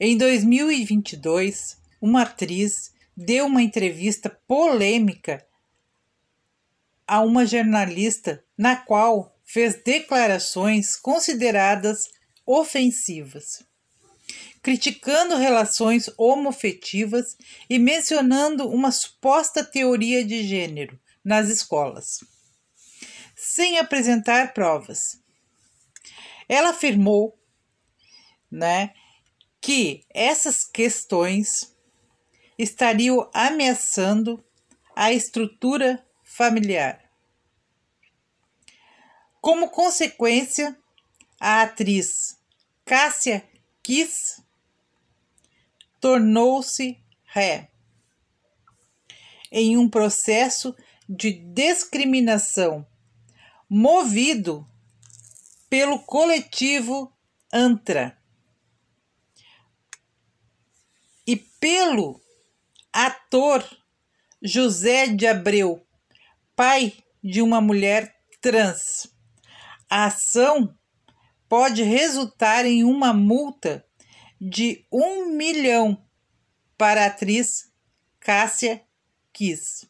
Em 2022, uma atriz deu uma entrevista polêmica a uma jornalista na qual fez declarações consideradas ofensivas, criticando relações homofetivas e mencionando uma suposta teoria de gênero nas escolas, sem apresentar provas. Ela afirmou, né, que essas questões estariam ameaçando a estrutura familiar. Como consequência, a atriz Cássia Kiss tornou-se ré em um processo de discriminação movido pelo coletivo ANTRA pelo ator José de Abreu, pai de uma mulher trans. A ação pode resultar em uma multa de um milhão para a atriz Cássia Kiss.